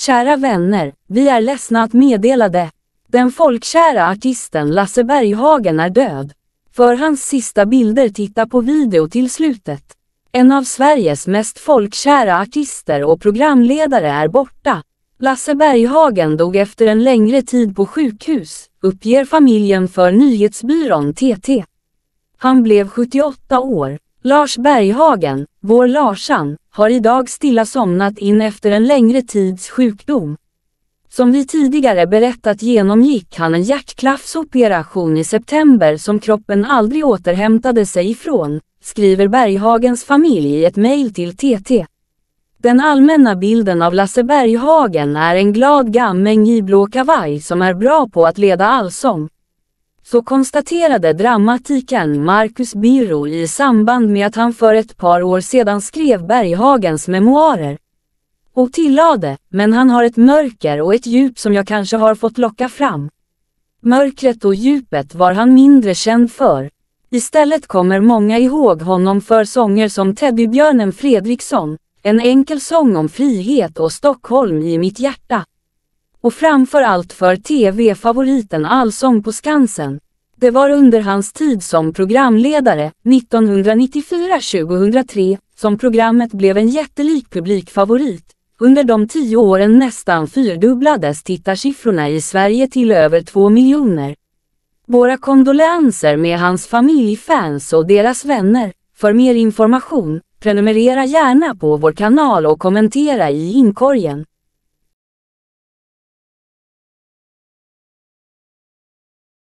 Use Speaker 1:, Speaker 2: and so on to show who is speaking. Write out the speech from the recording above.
Speaker 1: Kära vänner, vi är ledsna att meddela det. Den folkkära artisten Lasse Berghagen är död. För hans sista bilder titta på video till slutet. En av Sveriges mest folkkära artister och programledare är borta. Lasse Berghagen dog efter en längre tid på sjukhus, uppger familjen för nyhetsbyrån TT. Han blev 78 år. Lars Berghagen, vår Larsan, har idag stilla somnat in efter en längre tids sjukdom. Som vi tidigare berättat genomgick han en hjärtklaffsoperation i september som kroppen aldrig återhämtade sig ifrån, skriver Berghagens familj i ett mejl till TT. Den allmänna bilden av Lasse Berghagen är en glad gammäng i blå kavaj som är bra på att leda allsång. Så konstaterade dramatikern Marcus Biro i samband med att han för ett par år sedan skrev Berghagens memoarer. Och tillade, men han har ett mörker och ett djup som jag kanske har fått locka fram. Mörkret och djupet var han mindre känd för. Istället kommer många ihåg honom för sånger som Teddybjörnen Fredriksson, en enkel sång om frihet och Stockholm i mitt hjärta och framför allt för TV-favoriten Allsång på Skansen. Det var under hans tid som programledare, 1994-2003, som programmet blev en jättelik publikfavorit. Under de tio åren nästan fyrdubblades tittarsiffrorna i Sverige till över två miljoner. Våra kondolenser med hans familj, fans och deras vänner. För mer information, prenumerera gärna på vår kanal och kommentera i inkorgen.